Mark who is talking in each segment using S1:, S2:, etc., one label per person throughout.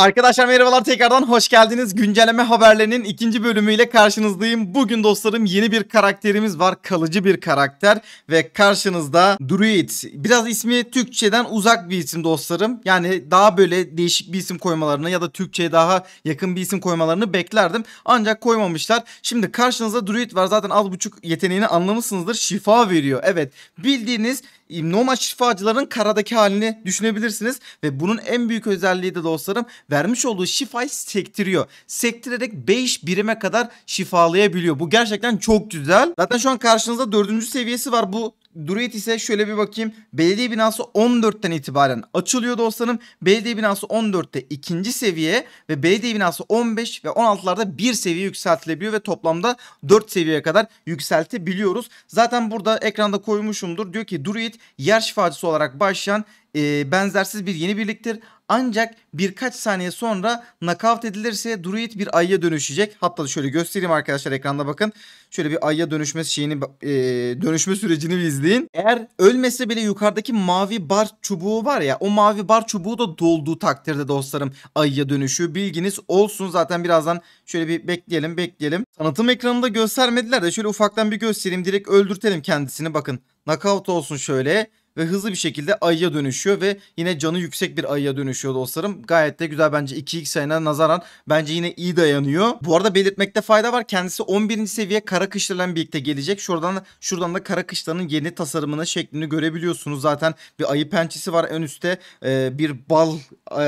S1: Arkadaşlar merhabalar tekrardan hoş geldiniz. Güncelleme haberlerinin ikinci bölümüyle karşınızdayım. Bugün dostlarım yeni bir karakterimiz var. Kalıcı bir karakter ve karşınızda Druid. Biraz ismi Türkçeden uzak bir isim dostlarım. Yani daha böyle değişik bir isim koymalarını ya da Türkçe'ye daha yakın bir isim koymalarını beklerdim. Ancak koymamışlar. Şimdi karşınızda Druid var. Zaten az buçuk yeteneğini anlamışsınızdır. Şifa veriyor. Evet bildiğiniz normal şifacıların karadaki halini düşünebilirsiniz. Ve bunun en büyük özelliği de dostlarım vermiş olduğu şifayı sektiriyor. Sektirerek 5 birime kadar şifalayabiliyor. Bu gerçekten çok güzel. Zaten şu an karşınızda 4. seviyesi var. Bu Duriyet ise şöyle bir bakayım. Belediye binası 14'ten itibaren açılıyor dostlarım. Belediye binası 14'te ikinci seviye ve belediye binası 15 ve 16'larda bir seviye yükseltilebiliyor ve toplamda 4 seviyeye kadar yükseltebiliyoruz. Zaten burada ekranda koymuşumdur. Diyor ki Duriyet yer şifacısı olarak başlayan e, benzersiz bir yeni birliktir. Ancak birkaç saniye sonra nakavt edilirse druid bir ayıya dönüşecek. Hatta şöyle göstereyim arkadaşlar ekranda bakın. Şöyle bir ayıya dönüşme şeyini e, dönüşme sürecini bir izleyin. Eğer ölmese bile yukarıdaki mavi bar çubuğu var ya o mavi bar çubuğu da dolduğu takdirde dostlarım ayıya dönüşü bilginiz olsun. Zaten birazdan şöyle bir bekleyelim bekleyelim. Tanıtım ekranında göstermediler de şöyle ufaktan bir göstereyim. Direkt öldürtelim kendisini bakın. nakavt olsun şöyle ve hızlı bir şekilde ayıya dönüşüyor ve yine canı yüksek bir ayıya dönüşüyor dostlarım. Gayet de güzel bence 2x sayına nazaran bence yine iyi dayanıyor. Bu arada belirtmekte fayda var. Kendisi 11. seviye kara kışlarla birlikte gelecek. Şuradan şuradan da kara kışlanın yeni tasarımını şeklini görebiliyorsunuz. Zaten bir ayı pençesi var en üstte e, bir bal e,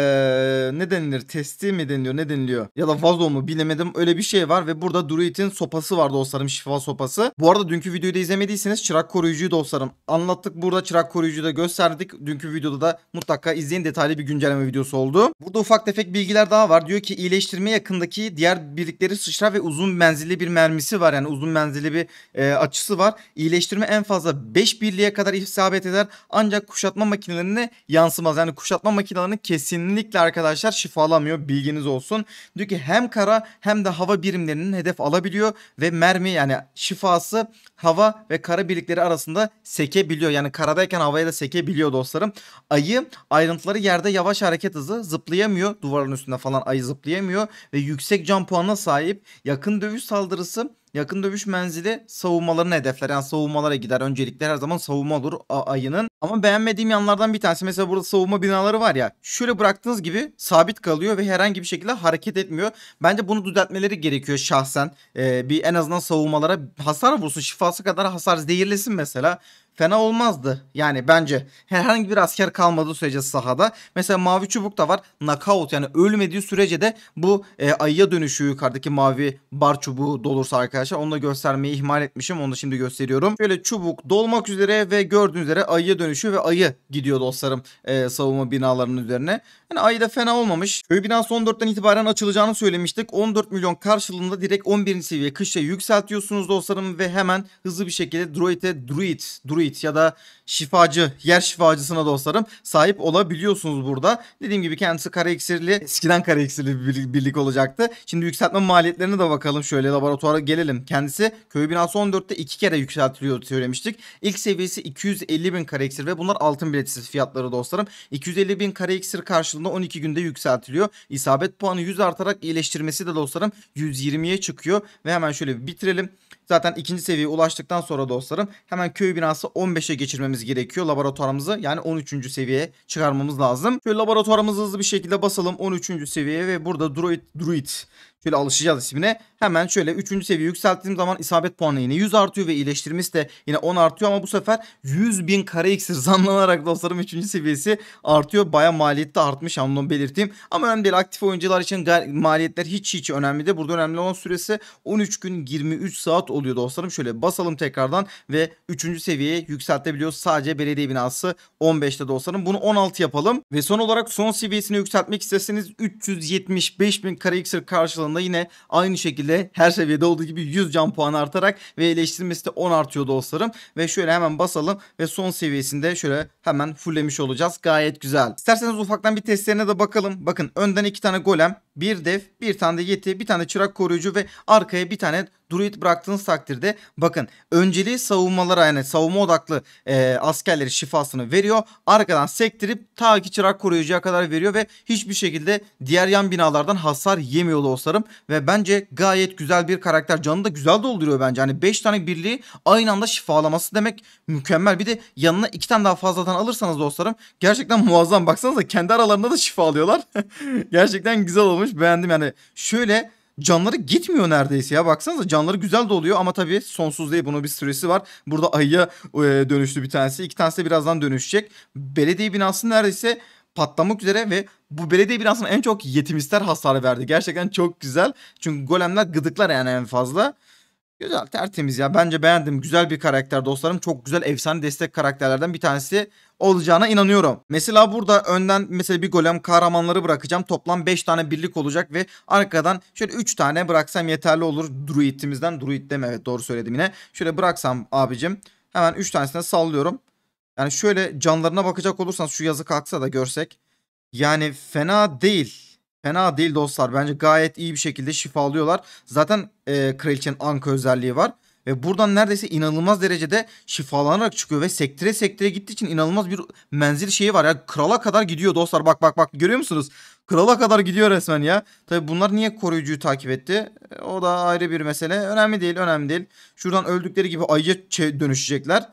S1: ne denilir testi mi deniliyor ne deniliyor ya da vazo mu bilemedim öyle bir şey var ve burada Druid'in sopası var dostlarım şifa sopası. Bu arada dünkü videoyu da izlemediyseniz çırak koruyucuyu dostlarım anlattık burada çırak koruyucu koruyucuyu gösterdik. Dünkü videoda da mutlaka izleyin detaylı bir güncelleme videosu oldu. Burada ufak tefek bilgiler daha var. Diyor ki iyileştirme yakındaki diğer birlikleri sıçrar ve uzun menzilli bir mermisi var. Yani uzun menzilli bir e, açısı var. İyileştirme en fazla 5 birliğe kadar isabet eder. Ancak kuşatma makinelerine yansımaz. Yani kuşatma makinelerini kesinlikle arkadaşlar şifalamıyor. Bilginiz olsun. Diyor ki hem kara hem de hava birimlerinin hedef alabiliyor ve mermi yani şifası hava ve kara birlikleri arasında sekebiliyor. Yani karadayken havaya da sekebiliyor dostlarım. Ayı ayrıntıları yerde yavaş hareket hızı zıplayamıyor. Duvarın üstünde falan ayı zıplayamıyor. Ve yüksek can puanına sahip yakın dövüş saldırısı Yakın dövüş menzili savunmalarını hedefler. Yani savunmalara gider. öncelikler her zaman savunma olur ayının. Ama beğenmediğim yanlardan bir tanesi mesela burada savunma binaları var ya. Şöyle bıraktığınız gibi sabit kalıyor ve herhangi bir şekilde hareket etmiyor. Bence bunu düzeltmeleri gerekiyor şahsen. Ee, bir en azından savunmalara hasar vursun. Şifası kadar hasar zehirlesin mesela fena olmazdı. Yani bence herhangi bir asker kalmadığı sürece sahada. Mesela mavi çubuk da var. Knockout yani ölmediği sürece de bu e, ayıya dönüşü yukarıdaki mavi bar çubuğu dolursa arkadaşlar. Onu da göstermeyi ihmal etmişim. Onu da şimdi gösteriyorum. Şöyle çubuk dolmak üzere ve gördüğünüz üzere ayıya dönüşü ve ayı gidiyor dostlarım e, savunma binalarının üzerine. Yani ayı da fena olmamış. Köy binası 14'ten itibaren açılacağını söylemiştik. 14 milyon karşılığında direkt 11. seviye kışa yükseltiyorsunuz dostlarım ve hemen hızlı bir şekilde droid'e druid, druid druid ya da şifacı, yer şifacısına dostlarım sahip olabiliyorsunuz burada. Dediğim gibi kendisi kara iksirli, eskiden kara iksirli bir birlik olacaktı. Şimdi yükseltme maliyetlerine de bakalım şöyle laboratuvara gelelim. Kendisi köy binası 14'te iki kere yükseltiliyor söylemiştik. İlk seviyesi 250 bin kara iksir ve bunlar altın biletsiz fiyatları dostlarım. 250 bin kara iksir karşılığında 12 günde yükseltiliyor. İsabet puanı 100 artarak iyileştirmesi de dostlarım 120'ye çıkıyor. Ve hemen şöyle bitirelim. Zaten ikinci seviyeye ulaştıktan sonra dostlarım hemen köy binası 15'e geçirmemiz gerekiyor laboratuvarımızı. Yani 13. seviyeye çıkarmamız lazım. Şöyle laboratuvarımızı hızlı bir şekilde basalım 13. seviyeye ve burada Droid Druid Şöyle alışacağız ismine. Hemen şöyle 3. seviye yükselttiğim zaman isabet puanı yine 100 artıyor ve iyileştirmesi de yine 10 artıyor ama bu sefer 100 bin kare iksir zamlanarak dostlarım 3. seviyesi artıyor. Baya maliyette artmış anlamı belirteyim. Ama önemli değil aktif oyuncular için maliyetler hiç hiç önemli değil Burada önemli olan süresi 13 gün 23 saat oluyor dostlarım. Şöyle basalım tekrardan ve 3. seviyeye yükseltebiliyoruz. Sadece belediye binası 15'te dostlarım. Bunu 16 yapalım ve son olarak son seviyesini yükseltmek isteseniz 375 bin kare iksir karşılığında toplamda yine aynı şekilde her seviyede olduğu gibi 100 can puanı artarak ve eleştirmesi de 10 artıyor dostlarım. Ve şöyle hemen basalım ve son seviyesinde şöyle hemen fulllemiş olacağız. Gayet güzel. İsterseniz ufaktan bir testlerine de bakalım. Bakın önden iki tane golem bir dev, bir tane de yeti, bir tane çırak koruyucu ve arkaya bir tane druid bıraktığınız takdirde bakın önceliği savunmalara yani savunma odaklı e, askerleri şifasını veriyor. Arkadan sektirip ta ki çırak koruyucuya kadar veriyor ve hiçbir şekilde diğer yan binalardan hasar yemiyor dostlarım. Ve bence gayet güzel bir karakter. Canını da güzel dolduruyor bence. Hani 5 tane birliği aynı anda şifalaması demek mükemmel. Bir de yanına 2 tane daha fazladan alırsanız dostlarım gerçekten muazzam. Baksanıza kendi aralarında da şifa alıyorlar. gerçekten güzel olmuş olmuş beğendim yani. Şöyle canları gitmiyor neredeyse ya baksanıza canları güzel de oluyor ama tabii sonsuz değil bunun bir süresi var. Burada ayıya e, dönüştü bir tanesi iki tanesi de birazdan dönüşecek. Belediye binası neredeyse patlamak üzere ve bu belediye binasına en çok yetimistler hasarı verdi. Gerçekten çok güzel çünkü golemler gıdıklar yani en fazla. Güzel tertemiz ya. Bence beğendim. Güzel bir karakter dostlarım. Çok güzel efsane destek karakterlerden bir tanesi olacağına inanıyorum. Mesela burada önden mesela bir golem kahramanları bırakacağım. Toplam 5 tane birlik olacak ve arkadan şöyle 3 tane bıraksam yeterli olur. Druid'imizden druid deme evet doğru söyledim yine. Şöyle bıraksam abicim. Hemen 3 tanesine sallıyorum. Yani şöyle canlarına bakacak olursanız şu yazı kalksa da görsek. Yani fena değil. Fena değil dostlar. Bence gayet iyi bir şekilde şifalıyorlar. Zaten e, kraliçenin anka özelliği var. Ve buradan neredeyse inanılmaz derecede şifalanarak çıkıyor ve sektire sektire gittiği için inanılmaz bir menzil şeyi var ya. Krala kadar gidiyor dostlar bak bak bak görüyor musunuz? Krala kadar gidiyor resmen ya. Tabi bunlar niye koruyucuyu takip etti? E, o da ayrı bir mesele. Önemli değil önemli değil. Şuradan öldükleri gibi ayıya dönüşecekler.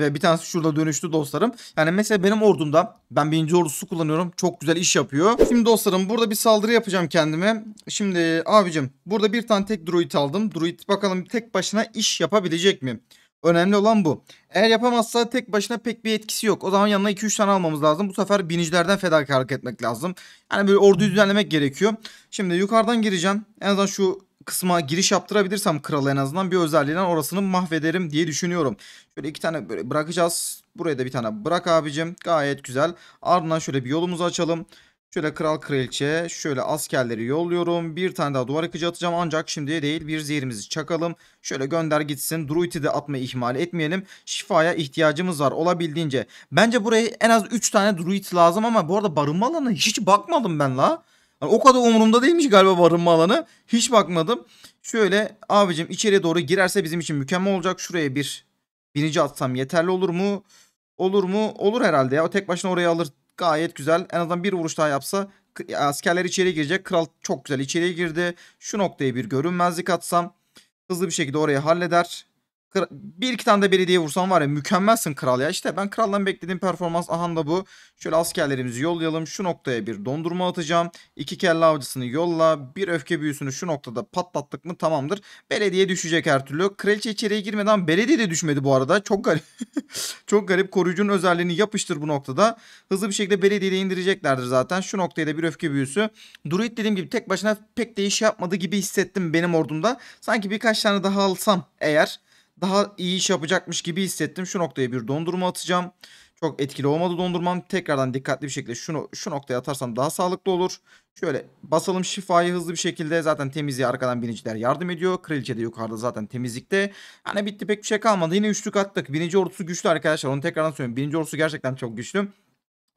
S1: Ve bir tanesi şurada dönüştü dostlarım. Yani mesela benim ordumda ben birinci ordusu kullanıyorum. Çok güzel iş yapıyor. Şimdi dostlarım burada bir saldırı yapacağım kendime. Şimdi abicim burada bir tane tek druid aldım. Druid bakalım tek başına iş yapabilecek mi? Önemli olan bu. Eğer yapamazsa tek başına pek bir etkisi yok. O zaman yanına 2-3 tane almamız lazım. Bu sefer binicilerden fedakarlık etmek lazım. Yani böyle orduyu düzenlemek gerekiyor. Şimdi yukarıdan gireceğim. En azından şu kısma giriş yaptırabilirsem kralı en azından bir özelliğinden orasını mahvederim diye düşünüyorum. Şöyle iki tane böyle bırakacağız. Buraya da bir tane bırak abicim. Gayet güzel. Ardından şöyle bir yolumuzu açalım. Şöyle kral kraliçe şöyle askerleri yolluyorum. Bir tane daha duvar yıkıcı atacağım ancak şimdi değil bir zehirimizi çakalım. Şöyle gönder gitsin. Druid'i de atmayı ihmal etmeyelim. Şifaya ihtiyacımız var olabildiğince. Bence buraya en az 3 tane druid lazım ama bu arada barınma alanına hiç bakmadım ben la. Yani o kadar umurumda değilmiş galiba barınma alanı. Hiç bakmadım. Şöyle abicim içeriye doğru girerse bizim için mükemmel olacak. Şuraya bir binici atsam yeterli olur mu? Olur mu? Olur herhalde ya. O tek başına oraya alır. Gayet güzel. En azından bir vuruş daha yapsa askerler içeri girecek. Kral çok güzel içeriye girdi. Şu noktaya bir görünmezlik atsam hızlı bir şekilde orayı halleder bir iki tane de belediye vursan var ya mükemmelsin kral ya. İşte ben kraldan beklediğim performans aha da bu. Şöyle askerlerimizi yollayalım. Şu noktaya bir dondurma atacağım. İki kelle avcısını yolla. Bir öfke büyüsünü şu noktada patlattık mı tamamdır. Belediye düşecek her türlü. Kraliçe içeriye girmeden belediye de düşmedi bu arada. Çok garip. Çok garip. Koruyucunun özelliğini yapıştır bu noktada. Hızlı bir şekilde belediye indireceklerdir zaten. Şu noktaya da bir öfke büyüsü. Druid dediğim gibi tek başına pek değiş yapmadı gibi hissettim benim ordumda. Sanki birkaç tane daha alsam eğer daha iyi iş yapacakmış gibi hissettim. Şu noktaya bir dondurma atacağım. Çok etkili olmadı dondurmam. Tekrardan dikkatli bir şekilde şunu şu noktaya atarsam daha sağlıklı olur. Şöyle basalım şifayı hızlı bir şekilde. Zaten temizliğe arkadan biniciler yardım ediyor. Kraliçe de yukarıda zaten temizlikte. Hani bitti pek bir şey kalmadı. Yine üçlük attık. Birinci ordusu güçlü arkadaşlar. Onu tekrardan söylüyorum. Birinci ordusu gerçekten çok güçlü.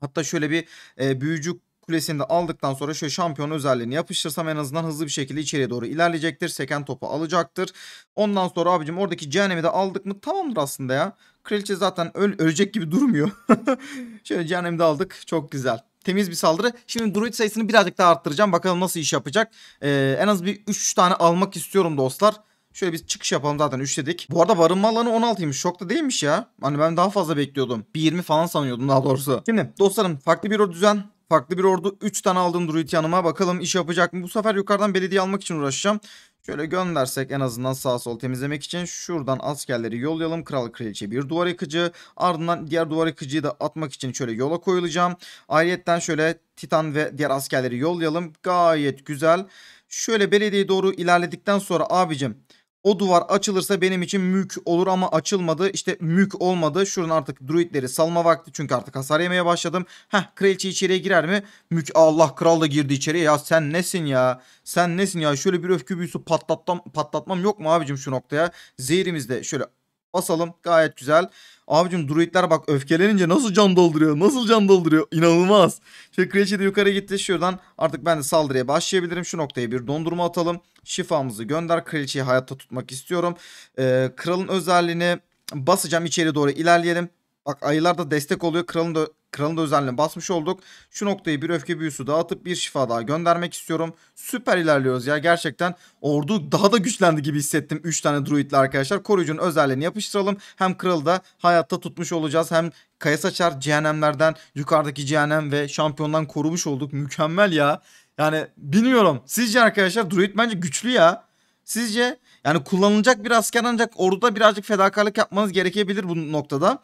S1: Hatta şöyle bir e, büyücü kulesini de aldıktan sonra şöyle şampiyon özelliğini yapıştırsam en azından hızlı bir şekilde içeriye doğru ilerleyecektir. Seken topu alacaktır. Ondan sonra abicim oradaki cehennemi de aldık mı tamamdır aslında ya. Kraliçe zaten öl ölecek gibi durmuyor. şöyle cehennemi de aldık. Çok güzel temiz bir saldırı. Şimdi druid sayısını birazcık daha arttıracağım. Bakalım nasıl iş yapacak. Ee, en az bir 3 tane almak istiyorum dostlar. Şöyle biz çıkış yapalım zaten 3 dedik. Bu arada barınma alanı 16'ymış. Şokta değilmiş ya. Hani ben daha fazla bekliyordum. Bir 20 falan sanıyordum daha doğrusu. Şimdi dostlarım farklı bir düzen Farklı bir ordu 3 tane aldım druid yanıma. Bakalım iş yapacak mı? Bu sefer yukarıdan belediye almak için uğraşacağım. Şöyle göndersek en azından sağ sol temizlemek için şuradan askerleri yollayalım. Kral kraliçe bir duvar yıkıcı. Ardından diğer duvar yıkıcıyı da atmak için şöyle yola koyulacağım. Ayrıyetten şöyle Titan ve diğer askerleri yollayalım. Gayet güzel. Şöyle belediyeye doğru ilerledikten sonra abicim o duvar açılırsa benim için mülk olur ama açılmadı. İşte mülk olmadı. Şuradan artık druidleri salma vakti. Çünkü artık hasar yemeye başladım. Heh kraliçe içeriye girer mi? Mülk Allah kral da girdi içeriye. Ya sen nesin ya? Sen nesin ya? Şöyle bir öfke büyüsü patlatmam, patlatmam yok mu abicim şu noktaya? Zehrimizde şöyle Basalım gayet güzel. Abicim druidler bak öfkelenince nasıl can dolduruyor? Nasıl can dolduruyor? İnanılmaz. Şöyle Creature de yukarı gitti. Şuradan artık ben de saldırıya başlayabilirim. Şu noktaya bir dondurma atalım. Şifamızı gönder. Creature'yi hayatta tutmak istiyorum. Ee, kralın özelliğini basacağım. içeri doğru ilerleyelim. Bak ayılar da destek oluyor. Kralın da kralın da özelliğini basmış olduk. Şu noktayı bir öfke büyüsü dağıtıp bir şifa daha göndermek istiyorum. Süper ilerliyoruz ya gerçekten. Ordu daha da güçlendi gibi hissettim 3 tane druidle arkadaşlar. Koruyucunun özelliğini yapıştıralım. Hem kralı da hayatta tutmuş olacağız. Hem kaya saçar cehennemlerden yukarıdaki cehennem ve şampiyondan korumuş olduk. Mükemmel ya. Yani bilmiyorum. Sizce arkadaşlar druid bence güçlü ya. Sizce yani kullanılacak bir asker ancak orduda birazcık fedakarlık yapmanız gerekebilir bu noktada.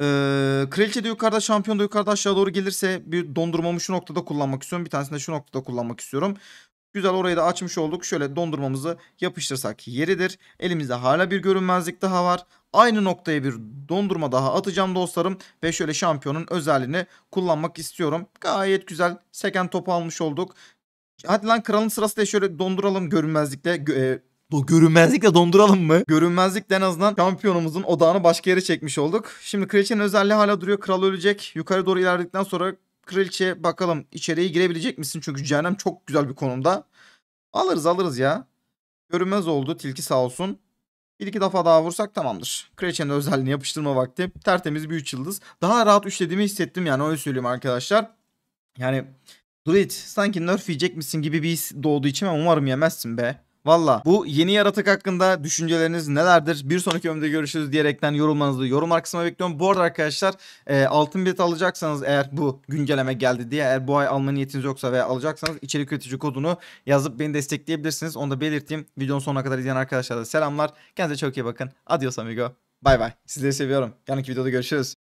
S1: Ee, kraliçe de yukarıda şampiyon da yukarıda aşağı doğru gelirse bir dondurmamı şu noktada kullanmak istiyorum. Bir tanesini de şu noktada kullanmak istiyorum. Güzel orayı da açmış olduk. Şöyle dondurmamızı yapıştırsak yeridir. Elimizde hala bir görünmezlik daha var. Aynı noktaya bir dondurma daha atacağım dostlarım. Ve şöyle şampiyonun özelliğini kullanmak istiyorum. Gayet güzel seken topu almış olduk. Hadi lan kralın sırası da şöyle donduralım görünmezlikle. E, Do görünmezlikle donduralım mı? Görünmezlikle en azından şampiyonumuzun odağını başka yere çekmiş olduk. Şimdi kraliçenin özelliği hala duruyor. Kral ölecek. Yukarı doğru ilerledikten sonra kraliçe bakalım içeriye girebilecek misin? Çünkü cehennem çok güzel bir konumda. Alırız alırız ya. Görünmez oldu. Tilki sağ olsun. Bir iki defa daha vursak tamamdır. Kraliçenin özelliğini yapıştırma vakti. Tertemiz bir 3 yıldız. Daha rahat üçlediğimi hissettim yani öyle söyleyeyim arkadaşlar. Yani Druid sanki nerf yiyecek misin gibi bir his doğduğu için umarım yemezsin be. Valla bu yeni yaratık hakkında düşünceleriniz nelerdir? Bir sonraki bölümde görüşürüz diyerekten yorumlarınızı yorumlar kısmına bekliyorum. Bu arada arkadaşlar e, altın bilet alacaksanız eğer bu güncelleme geldi diye eğer bu ay alma niyetiniz yoksa veya alacaksanız içerik üretici kodunu yazıp beni destekleyebilirsiniz. Onu da belirteyim. Videonun sonuna kadar izleyen arkadaşlara da selamlar. Kendinize çok iyi bakın. Adios amigo. Bay bay. Sizleri seviyorum. Yarınki videoda görüşürüz.